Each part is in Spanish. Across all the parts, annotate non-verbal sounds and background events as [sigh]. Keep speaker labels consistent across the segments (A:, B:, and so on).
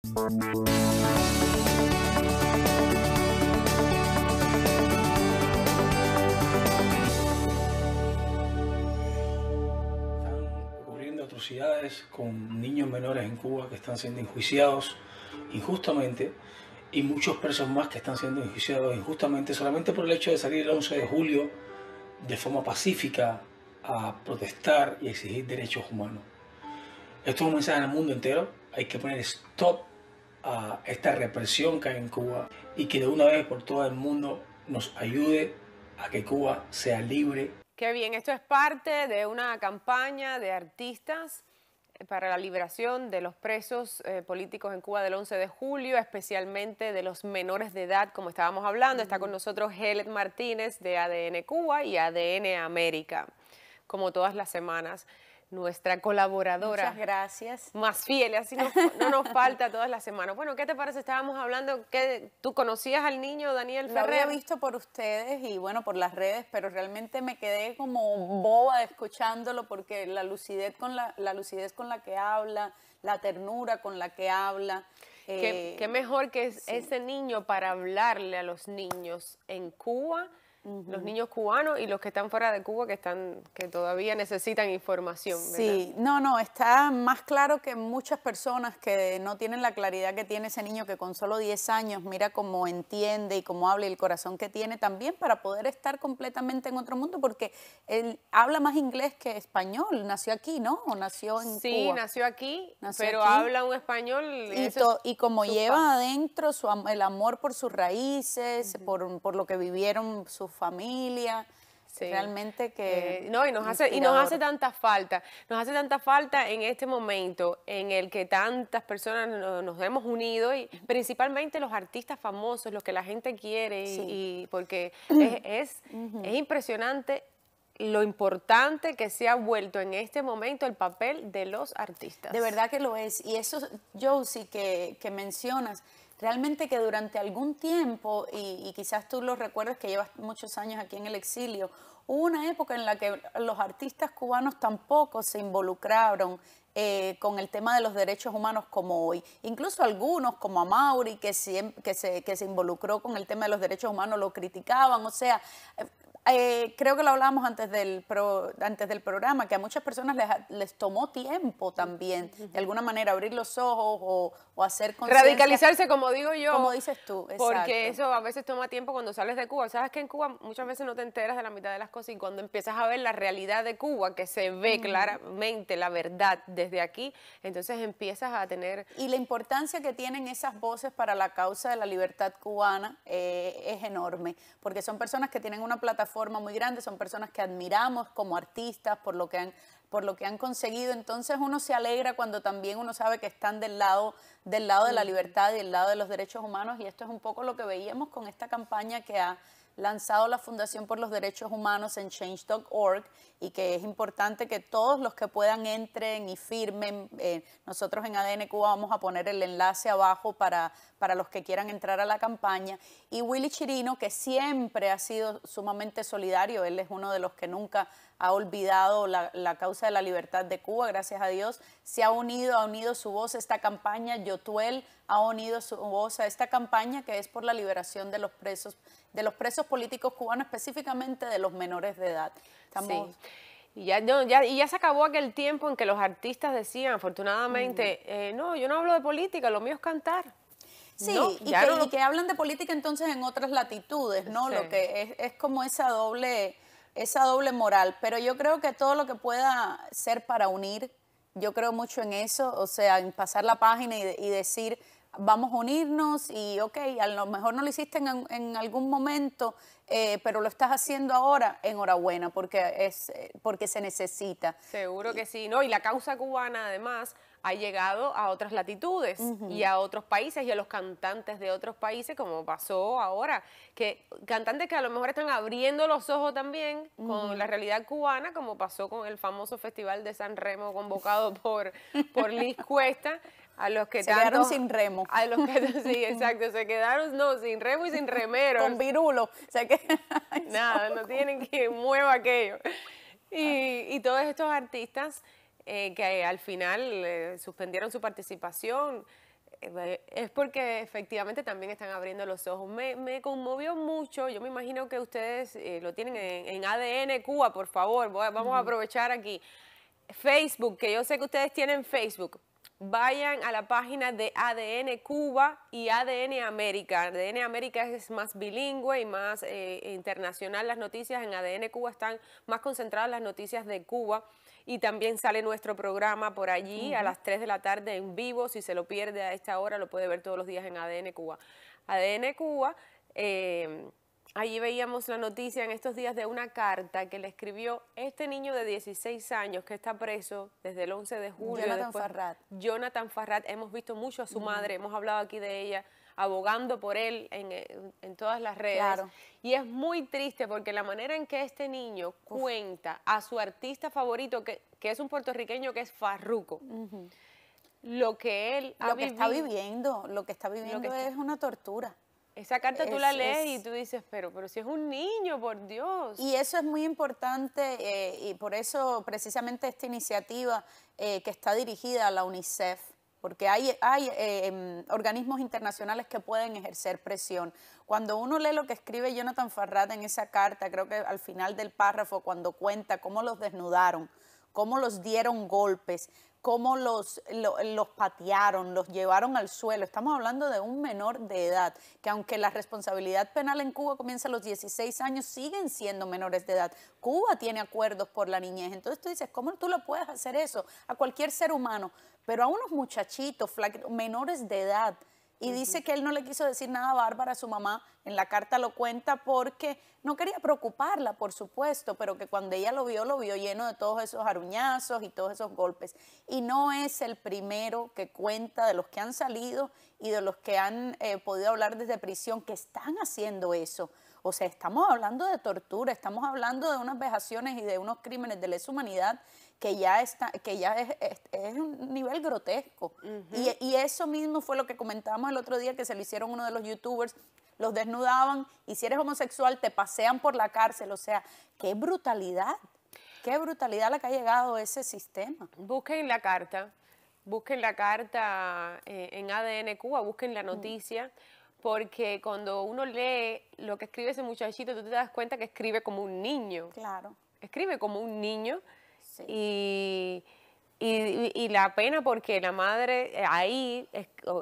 A: Están ocurriendo atrocidades con niños menores en Cuba que están siendo enjuiciados injustamente y muchos presos más que están siendo enjuiciados injustamente solamente por el hecho de salir el 11 de julio de forma pacífica a protestar y exigir derechos humanos. Esto es un mensaje al mundo entero. Hay que poner stop a esta represión que hay en Cuba y que de una vez por todo el mundo nos ayude a que Cuba sea libre.
B: Qué bien, esto es parte de una campaña de artistas para la liberación de los presos eh, políticos en Cuba del 11 de julio, especialmente de los menores de edad, como estábamos hablando. Está con mm. nosotros Heleth Martínez de ADN Cuba y ADN América, como todas las semanas nuestra colaboradora. Muchas
A: gracias. Más
B: fiel, así no, nos [laughs] falta todas las semanas. Bueno, ¿qué te parece? Estábamos hablando que tú conocías al
A: niño Daniel Ferrer. Lo había visto por ustedes y bueno, por las redes, pero realmente me quedé como boba escuchándolo porque la lucidez con la, lucidez con la que habla, la ternura con la que habla. ¿Qué, eh, mejor que ese niño para hablarle a los niños en Cuba los niños
B: cubanos y los que están fuera de Cuba que, están, que todavía necesitan información. Sí,
A: no, no, está más claro que muchas personas que no tienen la claridad que tiene ese niño que con solo 10 años mira cómo entiende y cómo habla y el corazón que tiene también para poder estar completamente en otro mundo porque él habla más inglés que español, nació aquí, ¿no? O nació en sí, Cuba. Sí, nació
B: aquí, pero habla un español. Y,
A: y como lleva adentro su, el amor por sus raíces, por, por lo que vivieron sus familia Realmente que... Eh, no, y nos, hace, y nos hace
B: tanta falta, nos hace tanta falta en este momento en el que tantas personas nos, hemos unido y principalmente los artistas famosos, los que la gente quiere y, porque [clears throat] es, es, impresionante lo importante que se ha vuelto en este momento el papel de los artistas.
A: De verdad que lo es. Y eso, yo sí que mencionas, realmente que durante algún tiempo, y, quizás tú lo recuerdes que llevas muchos años aquí en el exilio, hubo una época en la que los artistas cubanos tampoco se involucraron eh, con el tema de los derechos humanos como hoy. Incluso algunos, como Amauri, que, se, que se involucró con el tema de los derechos humanos, lo criticaban. O sea, eh, creo que lo hablábamos antes del, antes del programa, que a muchas personas les, les tomó tiempo también, de alguna manera, abrir los ojos o, hacer Radicalizarse, como digo yo. Como dices tú, Porque
B: eso a veces toma tiempo cuando sales de Cuba. Sabes que en Cuba muchas veces no te enteras de la mitad de las cosas y cuando empiezas a ver la realidad de Cuba, que se ve claramente
A: la verdad desde aquí, entonces empiezas a tener... Y la importancia que tienen esas voces para la causa de la libertad cubana eh, es enorme, porque son personas que tienen una plataforma forma muy grande, son personas que admiramos como artistas por lo que han por lo que han conseguido, entonces uno se alegra cuando también uno sabe que están del lado del lado de la mm. libertad y del lado de los derechos humanos y esto es un poco lo que veíamos con esta campaña que ha lanzado la Fundación por los Derechos Humanos en change.org y que es importante que todos los que puedan entren y firmen. Eh, nosotros en ADN Cuba vamos a poner el enlace abajo para, para los que quieran entrar a la campaña. Y Willy Chirino, que siempre ha sido sumamente solidario, él es uno de los que nunca ha olvidado la, causa de la libertad de Cuba, gracias a Dios, se ha unido, ha unido su voz a esta campaña, Yotuel ha unido su voz a esta campaña que es por la liberación de los presos, de los presos políticos cubanos, específicamente de los menores de edad. Estamos... Y ya, ya, y ya se acabó
B: aquel tiempo en que los artistas decían, afortunadamente, eh, no, yo no hablo de política, lo mío es cantar. Sí, y, que,
A: hablan de política entonces en otras latitudes, ¿no? Lo que es, es como esa doble esa doble moral, pero yo creo que todo lo que pueda ser para unir, yo creo mucho en eso, o sea, en pasar la página y, decir, vamos a unirnos y ok, a lo mejor no lo hiciste en, en algún momento, eh, pero lo estás haciendo ahora, enhorabuena, porque, es, eh, porque se necesita. Seguro
B: que sí, ¿no? Y la causa cubana, además, ha llegado a otras latitudes y a otros países y a los cantantes de otros países, como pasó ahora, que cantantes que a lo mejor están abriendo los ojos también con la realidad cubana, como pasó con el famoso festival de San Remo convocado [laughs] por, por Liz Cuesta. A los que se quedaron sin remo. A los que, [laughs] sí, exacto, se quedaron no, sin remo y sin [laughs] remero. Con virulo. que, [laughs] Nada, no tienen que mueva aquello. Y, todos estos artistas eh, que al final eh, suspendieron su participación, eh, es porque efectivamente también están abriendo los ojos. Me, conmovió mucho, yo me imagino que ustedes lo tienen en, ADN Cuba, por favor, vamos a aprovechar aquí. Facebook, que yo sé que ustedes tienen Facebook, vayan a la página de ADN Cuba y ADN América. ADN América es más bilingüe y más eh, internacional las noticias. En ADN Cuba están más concentradas las noticias de Cuba y también sale nuestro programa por allí a las 3 de la tarde en vivo. Si se lo pierde a esta hora, lo puede ver todos los días en ADN Cuba. ADN Cuba... Eh, Allí veíamos la noticia en estos días de una carta que le escribió este niño de 16 años que está preso desde el 11 de julio. Jonathan Farrat. Jonathan Farrat. Hemos visto mucho a su madre, hemos hablado aquí de ella, abogando por él en, eh, todas las redes. Y es muy triste porque la manera en que este niño cuenta a su artista favorito, que, que, es un puertorriqueño que es Farruco,
A: lo que él lo que está viviendo, lo que está viviendo es una tortura. Esa carta tú la lees y
B: tú dices, pero, pero si es un niño, por Dios. Y eso
A: es muy importante eh, y por eso precisamente esta iniciativa eh, que está dirigida a la UNICEF, porque hay, hay em, organismos internacionales que pueden ejercer presión. Cuando uno lee lo que escribe Jonathan Farrada en esa carta, creo que al final del párrafo, cuando cuenta cómo los desnudaron, cómo los dieron golpes, cómo los, los patearon, los llevaron al suelo. Estamos hablando de un menor de edad, que aunque la responsabilidad penal en Cuba comienza a los 16 años, siguen siendo menores de edad. Cuba tiene acuerdos por la niñez. Entonces tú dices, ¿cómo tú le puedes hacer eso a cualquier ser humano? Pero a unos muchachitos menores de edad y dice que él no le quiso decir nada a Bárbara, su mamá en la carta lo cuenta porque no quería preocuparla, por supuesto, pero que cuando ella lo vio, lo vio lleno de todos esos aruñazos y todos esos golpes. Y no es el primero que cuenta de los que han salido y de los que han eh, podido hablar desde prisión que están haciendo eso. O sea, estamos hablando de tortura, estamos hablando de unas vejaciones y de unos crímenes de lesa humanidad que ya está, que ya es, un nivel grotesco. y, eso mismo fue lo que comentábamos el otro día que se lo hicieron uno de los youtubers, los desnudaban y si eres homosexual te pasean por la cárcel, o sea, qué brutalidad, qué brutalidad la que ha llegado ese sistema. Busquen la carta, busquen la carta eh, en ADN Cuba,
B: busquen la mm. noticia. porque cuando uno lee lo que escribe ese muchachito, tú te das cuenta que escribe como un niño. Claro. Escribe como un niño y, y, la pena porque la madre eh, ahí,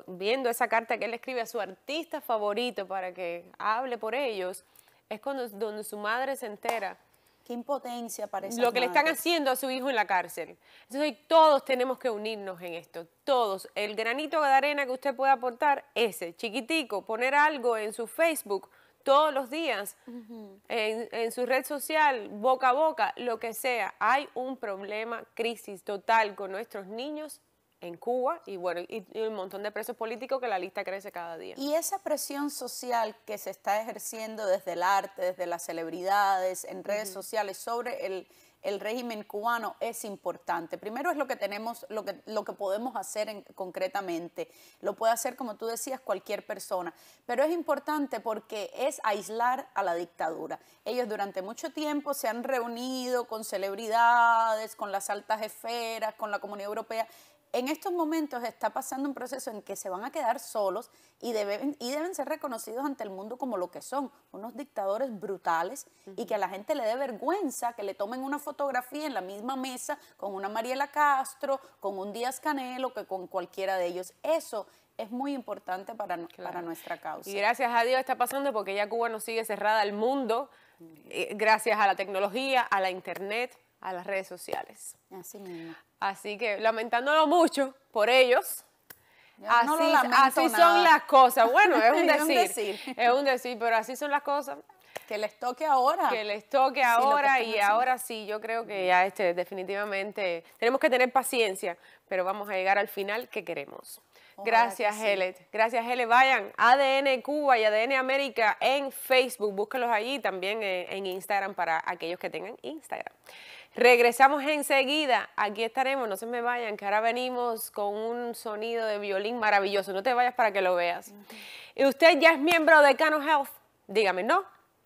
B: viendo esa carta que él escribe a su artista favorito para que hable por ellos, es cuando donde su madre se entera. Qué impotencia parece. Lo que le están haciendo a su hijo en la cárcel. Entonces todos tenemos que unirnos en esto, todos. El granito de arena que usted pueda aportar, ese, chiquitico, poner algo en su Facebook, todos los días, en, su red social, boca a boca, lo que sea. Hay un problema, crisis total con nuestros niños en Cuba y bueno, y, un montón de presos políticos que la lista crece cada día.
A: Y esa presión social que se está ejerciendo desde el arte, desde las celebridades, en redes sociales sobre el el régimen cubano es importante. Primero es lo que tenemos, lo que, lo que podemos hacer concretamente. Lo puede hacer, como tú decías, cualquier persona. Pero es importante porque es aislar a la dictadura. Ellos durante mucho tiempo se han reunido con celebridades, con las altas esferas, con la comunidad europea en estos momentos está pasando un proceso en que se van a quedar solos y deben, y deben ser reconocidos ante el mundo como lo que son, unos dictadores brutales y que a la gente le dé vergüenza que le tomen una fotografía en la misma mesa con una Mariela Castro, con un Díaz Canelo, que con cualquiera de ellos. Eso es muy importante para, para nuestra causa. Y
B: gracias a Dios está pasando porque ya Cuba no sigue cerrada al mundo, eh, gracias a la tecnología, a la internet a las redes sociales. Así que lamentándolo mucho por ellos.
A: así, son las cosas. Bueno, es [laughs] un, decir,
B: Es un decir, pero así son las cosas. Que les toque ahora. Que les toque ahora y ahora sí, yo creo que ya este, definitivamente tenemos que tener paciencia, pero vamos a llegar al final que queremos. Gracias, que Gracias, Helet. Vayan ADN Cuba y ADN América en Facebook. Búsquenlos allí también eh, en Instagram para aquellos que tengan Instagram. Regresamos enseguida. Aquí estaremos, no se me vayan, que ahora venimos con un sonido de violín maravilloso. No te vayas para que lo veas. Y usted ya es miembro de Cano Health. Dígame, ¿no?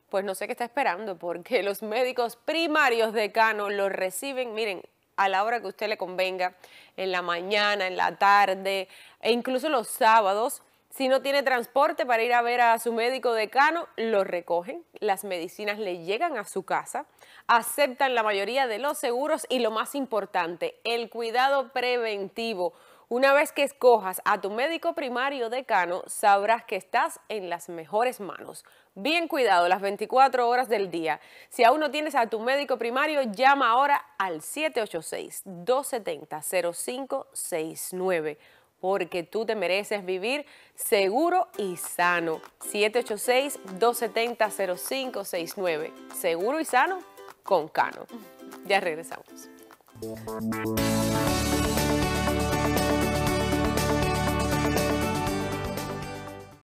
B: Pues no sé qué está esperando, porque los médicos primarios de Cano lo reciben, miren, a la hora que usted le convenga, en la mañana, en la tarde, e incluso los sábados si no tiene transporte para ir a ver a su médico decano, lo recogen, las medicinas le llegan a su casa, aceptan la mayoría de los seguros y lo más importante, el cuidado preventivo. Una vez que escojas a tu médico primario decano, sabrás que estás en las mejores manos. Bien cuidado las 24 horas del día. Si aún no tienes a tu médico primario, llama ahora al 786-270-0569 porque tú te mereces vivir seguro y sano. 786-270-0569. Seguro y sano con Cano. Ya regresamos.